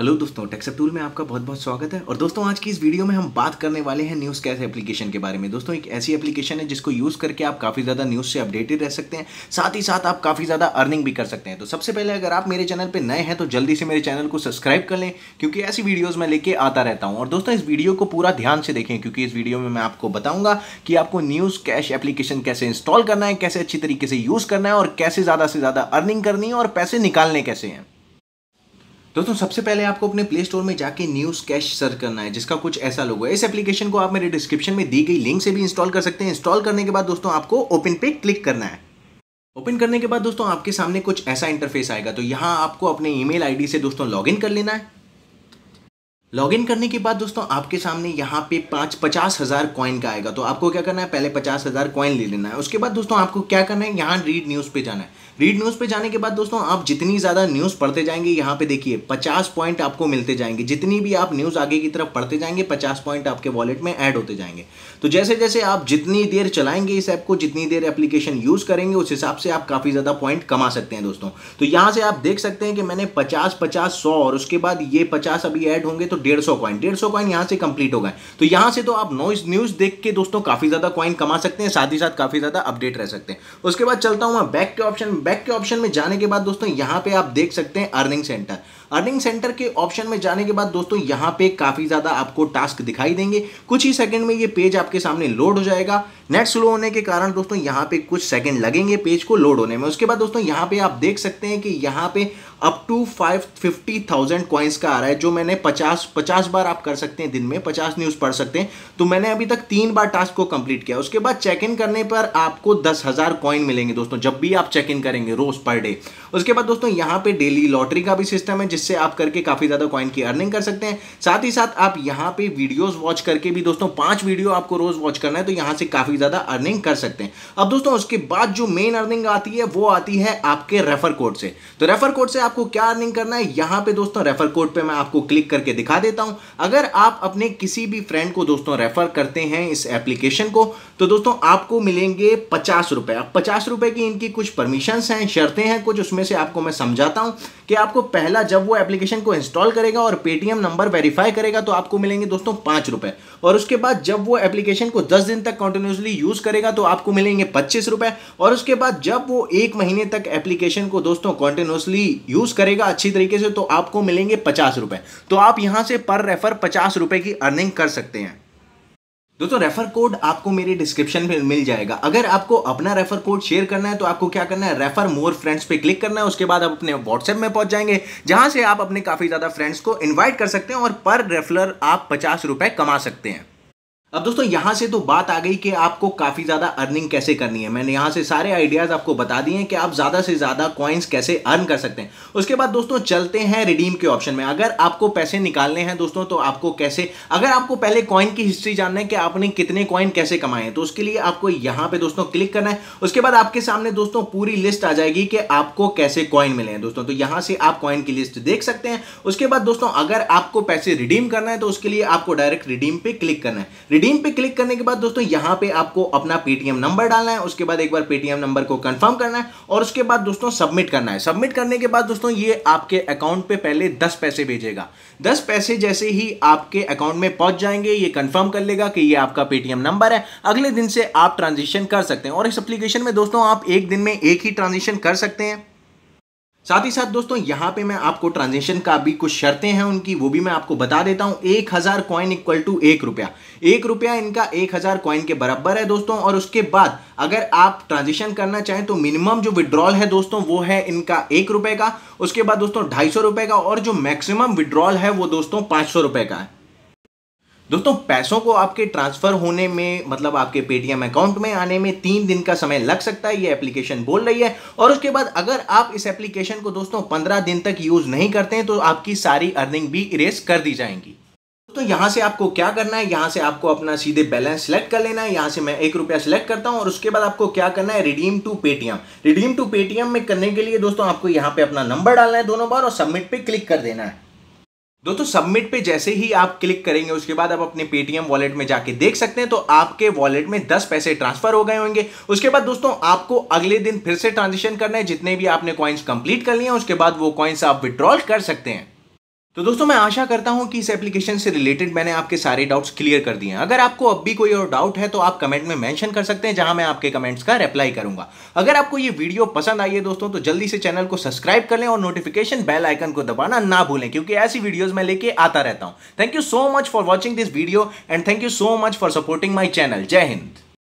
hello दोस्तों टेक्सअप tool में आपका बहुत बहुत स्वागत है और दोस्तों आज की इस वीडियो में हम बात करने वाले हैं न्यूज़ कैश एप्लीकेशन के बारे में दोस्तों एक ऐसी एप्लीकेशन है जिसको यूज़ करके आप काफ़ी ज़्यादा न्यूज़ से अपडेटेड रह सकते हैं साथ ही साथ आप काफ़ी ज़्यादा अर्निंग भी कर सकते हैं तो सबसे पहले अगर आप मेरे चैनल पर नए हैं तो जल्दी से मेरे चैनल को सब्सक्राइब कर लें क्योंकि ऐसी वीडियोज़ मैं लेके आता रहता हूँ और दोस्तों इस वीडियो को पूरा ध्यान से देखें क्योंकि इस वीडियो में मैं आपको बताऊँगा कि आपको न्यूज़ कैश एप्लीकेशन कैसे इंस्टॉल करना है कैसे अच्छी तरीके से यूज़ करना है और कैसे ज़्यादा से ज़्यादा अर्निंग करनी है और पैसे निकालने कैसे हैं दोस्तों सबसे पहले आपको अपने प्ले स्टोर में जाके न्यूज़ कैश सर्च करना है जिसका कुछ ऐसा लोगो है इस एप्लीकेशन को आप मेरे डिस्क्रिप्शन में दी गई लिंक से भी इंस्टॉल कर सकते हैं इंस्टॉल करने के बाद दोस्तों आपको ओपन पे क्लिक करना है ओपन करने के बाद दोस्तों आपके सामने कुछ ऐसा इंटरफेस आएगा तो यहाँ आपको अपने ईमेल आईडी से दोस्तों लॉगिन कर लेना है लॉगिन करने के बाद दोस्तों आपके सामने यहाँ पे पाँच पचास हज़ार कॉइन का आएगा तो आपको क्या करना है पहले पचास हज़ार कॉइन ले लेना है उसके बाद दोस्तों आपको क्या करना है यहाँ रीड न्यूज़ पे जाना है रीड न्यूज़ पे जाने के बाद दोस्तों आप जितनी ज़्यादा न्यूज़ पढ़ते जाएंगे यहाँ पे देखिए पचास पॉइंट आपको मिलते जाएंगे जितनी भी आप न्यूज़ आगे की तरफ पढ़ते जाएंगे पचास पॉइंट आपके वॉलेट में ऐड होते जाएंगे तो जैसे जैसे आप जितनी देर चलाएंगे इस ऐप को जितनी देर एप्लीकेशन यूज़ करेंगे उस हिसाब से आप काफ़ी ज़्यादा पॉइंट कमा सकते हैं दोस्तों तो यहाँ से आप देख सकते हैं कि मैंने पचास पचास सौ और उसके बाद ये पचास अभी ऐड होंगे तो डेढ़ सौ कॉइन डेढ़ सौ कॉइन यहाँ से कंप्लीट हो गए तो यहाँ से तो आप नॉइज न्यूज़ देख के दोस्तों काफ़ी ज़्यादा कॉइन कमा सकते हैं साथ ही साथ काफ़ी ज़्यादा अपडेट रह सकते हैं उसके बाद चलता हूँ मैं बैक के ऑप्शन बैक के ऑप्शन में जाने के बाद दोस्तों यहाँ पे आप देख सकते हैं अर्निंग सेंटर अर्निंग सेंटर के ऑप्शन में जाने के बाद दोस्तों यहाँ पे काफ़ी ज़्यादा आपको टास्क दिखाई देंगे कुछ ही सेकंड में ये पेज आपके सामने लोड हो जाएगा नेट स्लो होने के कारण दोस्तों यहां पे कुछ सेकंड लगेंगे पेज को लोड होने में उसके बाद दोस्तों यहां पे आप देख सकते हैं कि यहाँ पे up to five fifty thousand coins का आ रहा है जो मैंने पचास पचास बार आप कर सकते हैं दिन में पचास न्यूज़ पढ़ सकते हैं तो मैंने अभी तक तीन बार टास्क को कंप्लीट किया उसके बाद चेक इन करने पर आपको दस हज़ार कॉइन मिलेंगे दोस्तों जब भी आप चेक इन करेंगे रोज़ पर डे उसके बाद दोस्तों यहाँ पे डेली लॉटरी का भी सिस्टम है जिससे आप करके काफ़ी ज़्यादा कॉइन की अर्निंग कर सकते हैं साथ ही साथ आप यहाँ पे वीडियोस वॉच करके भी दोस्तों पांच वीडियो आपको रोज़ वॉच करना है तो यहाँ से काफ़ी ज़्यादा अर्निंग कर सकते हैं अब दोस्तों उसके बाद जो मेन अर्निंग आती है वो आती है आपके रेफर कोड से तो रेफर कोड से आपको क्या अर्निंग करना है यहाँ पे दोस्तों रेफर कोड पर मैं आपको क्लिक करके दिखा देता हूँ अगर आप अपने किसी भी फ्रेंड को दोस्तों रेफर करते हैं इस एप्लीकेशन को तो दोस्तों आपको मिलेंगे पचास रुपए अब पचास रुपए की इनकी कुछ परमिशंस हैं शर्तें हैं कुछ उसमें से आपको मैं समझाता हूं कि आपको पहला जब वो एप्लीकेशन को इंस्टॉल करेगा और पेटीएम नंबर वेरीफाई करेगा तो आपको मिलेंगे दोस्तों पाँच रुपये और उसके बाद जब वो एप्लीकेशन को दस दिन तक कंटिन्यूसली यूज़ करेगा तो आपको मिलेंगे पच्चीस रुपये और उसके बाद जब वो एक महीने तक एप्लीकेशन को दोस्तों कॉन्टिन्यूसली यूज़ करेगा अच्छी तरीके से तो आपको मिलेंगे पचास तो आप यहाँ से पर रेफर पचास की अर्निंग कर सकते हैं दोस्तों रेफर कोड आपको मेरे डिस्क्रिप्शन में मिल जाएगा अगर आपको अपना रेफर कोड शेयर करना है तो आपको क्या करना है रेफर मोर फ्रेंड्स पे क्लिक करना है उसके बाद आप अपने व्हाट्सएप में पहुंच जाएंगे जहां से आप अपने काफ़ी ज़्यादा फ्रेंड्स को इन्वाइट कर सकते हैं और पर रेफर आप पचास रुपये कमा सकते हैं अब दोस्तों यहां से तो बात आ गई कि आपको काफ़ी ज़्यादा अर्निंग कैसे करनी है मैंने यहां से सारे आइडियाज़ आपको बता दिए हैं कि आप ज़्यादा से ज़्यादा कॉइन्स कैसे अर्न कर सकते हैं उसके बाद दोस्तों चलते हैं रिडीम के ऑप्शन में अगर आपको पैसे निकालने हैं दोस्तों तो आपको कैसे अगर आपको पहले कॉइन की हिस्ट्री जानना है कि आपने कितने कॉइन कैसे कमाए हैं तो उसके लिए आपको यहां पर दोस्तों क्लिक करना है उसके बाद आपके सामने दोस्तों पूरी लिस्ट आ जाएगी कि आपको कैसे कॉइन मिले हैं दोस्तों तो यहां से आप कॉइन की लिस्ट देख सकते हैं उसके बाद दोस्तों अगर आपको पैसे रिडीम करना है तो उसके लिए आपको डायरेक्ट रिडीम पे क्लिक करना है रिडीम पे क्लिक करने के बाद दोस्तों यहां पे आपको अपना पेटीएम नंबर डालना है उसके बाद एक बार पेटीएम नंबर को कंफर्म करना है और उसके बाद दोस्तों सबमिट करना है सबमिट करने के बाद दोस्तों ये आपके अकाउंट पे पहले दस पैसे भेजेगा दस पैसे जैसे ही आपके अकाउंट में पहुंच जाएंगे ये कंफर्म कर लेगा कि ये आपका पेटीएम नंबर है अगले दिन से आप ट्रांजेक्शन कर सकते हैं और इस एप्लीकेशन में दोस्तों आप एक दिन में एक ही ट्रांजेक्शन कर सकते हैं साथ ही साथ दोस्तों यहाँ पे मैं आपको ट्रांजेक्शन का भी कुछ शर्तें हैं उनकी वो भी मैं आपको बता देता हूँ एक हज़ार कॉइन इक्वल टू एक रुपया एक रुपया इनका एक हज़ार कॉइन के बराबर है दोस्तों और उसके बाद अगर आप ट्रांजेक्शन करना चाहें तो मिनिमम जो विड्रॉल है दोस्तों वो है इनका एक रुपये का उसके बाद दोस्तों ढाई सौ रुपये का और जो मैक्सिमम विड्रॉल है वो दोस्तों पाँच सौ रुपये का है दोस्तों पैसों को आपके ट्रांसफ़र होने में मतलब आपके पेटीएम अकाउंट में आने में तीन दिन का समय लग सकता है ये एप्लीकेशन बोल रही है और उसके बाद अगर आप इस एप्लीकेशन को दोस्तों पंद्रह दिन तक यूज़ नहीं करते हैं तो आपकी सारी अर्निंग भी इरेज कर दी जाएंगी तो यहाँ से आपको क्या करना है यहाँ से आपको अपना सीधे बैलेंस सेलेक्ट कर लेना है यहाँ से मैं एक रुपया सेलेक्ट करता हूँ और उसके बाद आपको क्या करना है redeem to Paytm redeem to Paytm में करने के लिए दोस्तों आपको यहाँ पे अपना नंबर डालना है दोनों बार और सबमिट पे क्लिक कर देना है दोस्तों सबमिट पे जैसे ही आप क्लिक करेंगे उसके बाद आप अपने पेटीएम वॉलेट में जाके देख सकते हैं तो आपके वॉलेट में दस पैसे ट्रांसफर हो गए होंगे उसके बाद दोस्तों आपको अगले दिन फिर से ट्रांजेक्शन करना है जितने भी आपने कॉइन्स कंप्लीट कर लिए हैं उसके बाद वो कॉइन्स आप विड्रॉल कर सकते हैं तो दोस्तों मैं आशा करता हूं कि इस एप्लीकेशन से रिलेटेड मैंने आपके सारे डाउट्स क्लियर कर दिए हैं अगर आपको अब भी कोई और डाउट है तो आप कमेंट में मेंशन कर सकते हैं जहां मैं आपके कमेंट्स का रिप्लाई करूंगा अगर आपको ये वीडियो पसंद आई है दोस्तों तो जल्दी से चैनल को सब्सक्राइब कर लें और नोटिफिकेशन बेल आइकन को दबाना ना भूलें क्योंकि ऐसी वीडियोज मैं लेके आता रहता हूं thank you so much for watching this video and thank you so much for supporting my channel जय हिंद